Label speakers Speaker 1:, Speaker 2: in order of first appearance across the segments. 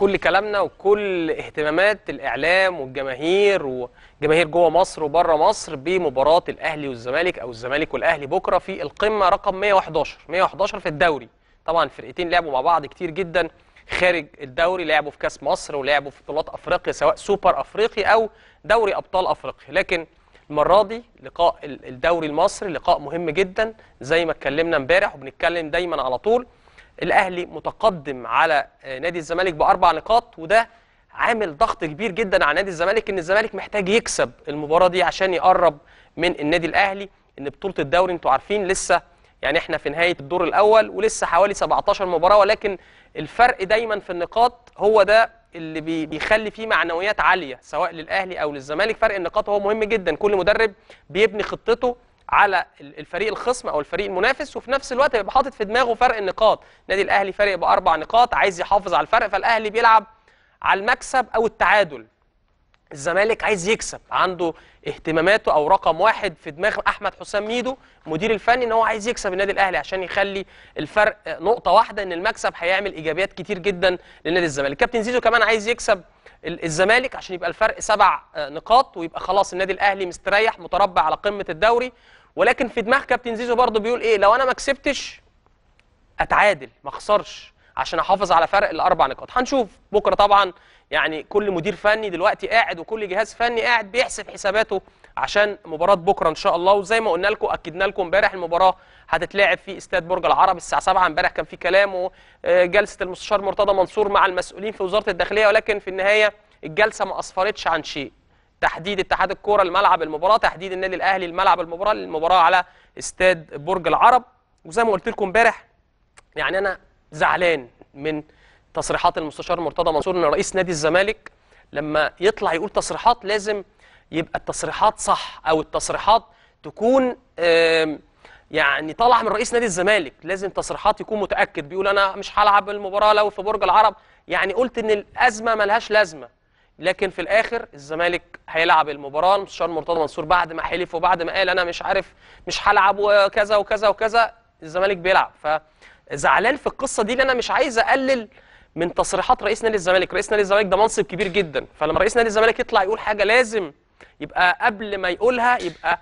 Speaker 1: كل كلامنا وكل اهتمامات الإعلام والجماهير وجماهير جوه مصر وبره مصر بمباراة الأهلي والزمالك أو الزمالك والأهلي بكرة في القمة رقم 111 111 في الدوري طبعا الفرقتين لعبوا مع بعض كتير جدا خارج الدوري لعبوا في كاس مصر ولعبوا في بطولات افريقيا سواء سوبر افريقي او دوري ابطال افريقيا لكن المره دي لقاء الدوري المصري لقاء مهم جدا زي ما اتكلمنا امبارح وبنتكلم دايما على طول الاهلي متقدم على آه، نادي الزمالك باربع نقاط وده عامل ضغط كبير جدا على نادي الزمالك ان الزمالك محتاج يكسب المباراه دي عشان يقرب من النادي الاهلي ان بطوله الدوري انتوا عارفين لسه يعني احنا في نهايه الدور الاول ولسه حوالي 17 مباراه ولكن الفرق دايما في النقاط هو ده اللي بيخلي فيه معنويات عاليه سواء للاهلي او للزمالك فرق النقاط هو مهم جدا كل مدرب بيبني خطته على الفريق الخصم او الفريق المنافس وفي نفس الوقت هيبقى حاطط في دماغه فرق النقاط النادي الاهلي فارق باربع نقاط عايز يحافظ على الفرق فالاهلي بيلعب على المكسب او التعادل الزمالك عايز يكسب عنده اهتماماته او رقم واحد في دماغ احمد حسام ميدو مدير الفني ان هو عايز يكسب النادي الاهلي عشان يخلي الفرق نقطه واحده ان المكسب هيعمل ايجابيات كتير جدا لنادي الزمالك كابتن زيزو كمان عايز يكسب الزمالك عشان يبقى الفرق سبع آه، نقاط ويبقى خلاص النادي الاهلي مستريح متربع على قمه الدوري ولكن في دماغ كابتن زيزو برضه بيقول ايه لو انا ما كسبتش اتعادل ما اخسرش عشان احافظ على فرق الاربع نقاط هنشوف بكره طبعا يعني كل مدير فني دلوقتي قاعد وكل جهاز فني قاعد بيحسب حساباته عشان مباراه بكره ان شاء الله وزي ما قلنا لكم اكدنا لكم امبارح المباراه هتتلعب في استاد برج العرب الساعه 7 امبارح كان في كلام وجلسه المستشار مرتضى منصور مع المسؤولين في وزاره الداخليه ولكن في النهايه الجلسه ما اسفرتش عن شيء تحديد اتحاد الكوره الملعب المباراه تحديد النادي الاهلي الملعب المباراه المباراه على استاد برج العرب وزي ما قلت لكم امبارح يعني انا زعلان من تصريحات المستشار مرتضى منصور ان رئيس نادي الزمالك لما يطلع يقول تصريحات لازم يبقى التصريحات صح او التصريحات تكون يعني طالع من رئيس نادي الزمالك لازم تصريحات يكون متاكد بيقول انا مش هلعب المباراه لو في برج العرب يعني قلت ان الازمه ملهاش لازمه لكن في الاخر الزمالك هيلعب المباراه المستشار مرتضى منصور بعد ما حلف وبعد ما قال انا مش عارف مش هلعب وكذا وكذا وكذا الزمالك بيلعب ف زعلان في القصه دي لان انا مش عايز اقلل من تصريحات رئيس نادي الزمالك رئيس نادي الزمالك ده منصب كبير جدا فلما رئيس نادي الزمالك يطلع يقول حاجه لازم يبقى قبل ما يقولها يبقى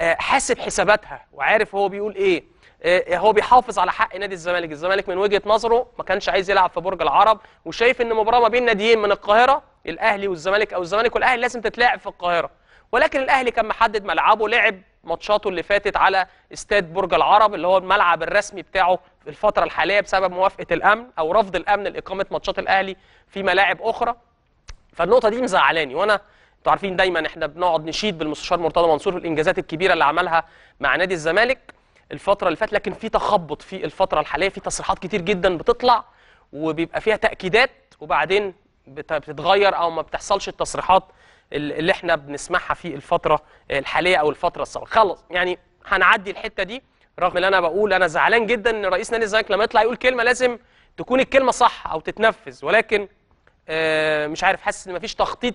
Speaker 1: آه، حاسب حساباتها وعارف هو بيقول ايه آه، هو بيحافظ على حق نادي الزمالك الزمالك من وجهه نظره ما كانش عايز يلعب في برج العرب وشايف ان مباراه ما بين ناديين من القاهره الاهلي والزمالك او الزمالك والاهلي لازم تتلعب في القاهره ولكن الاهلي كان محدد ملعبه لعب ماتشاته اللي فاتت على استاد برج العرب اللي هو الملعب الرسمي بتاعه في الفتره الحاليه بسبب موافقه الامن او رفض الامن لاقامه ماتشات الاهلي في ملاعب اخرى فالنقطه دي مزعلاني وانا انتوا عارفين دايما احنا بنقعد نشيد بالمستشار مرتضى منصور في الانجازات الكبيره اللي عملها مع نادي الزمالك الفتره اللي فاتت لكن في تخبط في الفتره الحاليه في تصريحات كتير جدا بتطلع وبيبقى فيها تاكيدات وبعدين بتتغير او ما بتحصلش التصريحات اللي احنا بنسمعها في الفتره الحاليه او الفتره السابقه خلاص يعني هنعدي الحته دي رغم اللي انا بقول انا زعلان جدا ان رئيس نادي الزمالك لما يطلع يقول كلمه لازم تكون الكلمه صح او تتنفذ ولكن آه، مش عارف حاسس ان مفيش تخطيط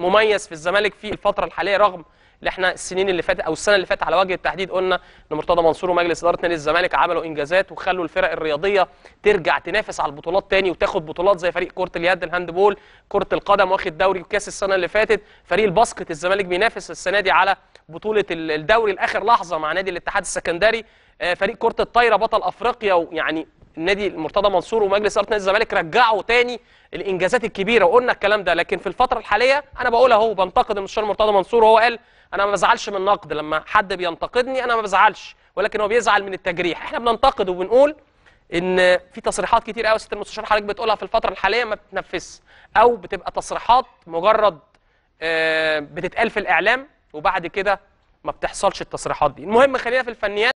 Speaker 1: مميز في الزمالك في الفتره الحاليه رغم اللي احنا السنين اللي فاتت او السنه اللي فاتت على وجه التحديد قلنا ان مرتضى منصور ومجلس اداره نادي الزمالك عملوا انجازات وخلوا الفرق الرياضيه ترجع تنافس على البطولات تاني وتاخد بطولات زي فريق كره اليد الهاندبول كره القدم واخد دوري وكاس السنه اللي فاتت فريق الباسكت الزمالك بينافس السنه دي على بطوله الدوري لاخر لحظه مع نادي الاتحاد السكندري آه، فريق كره الطايره بطل افريقيا ويعني النادي المرتضى منصور ومجلس اداره نادي الزمالك رجعوا تاني الانجازات الكبيره وقلنا الكلام ده لكن في الفتره الحاليه انا بقول اهو بنتقد المستشار مرتضى منصور وهو قال انا ما بزعلش من النقد لما حد بينتقدني انا ما بزعلش ولكن هو بيزعل من التجريح احنا بننتقد وبنقول ان في تصريحات كتير قوي ست المستشار حضرتك بتقولها في الفتره الحاليه ما بتنفذش او بتبقى تصريحات مجرد آه، بتتقال في الاعلام وبعد كده ما بتحصلش التصريحات دي المهم خلينا في الفنيات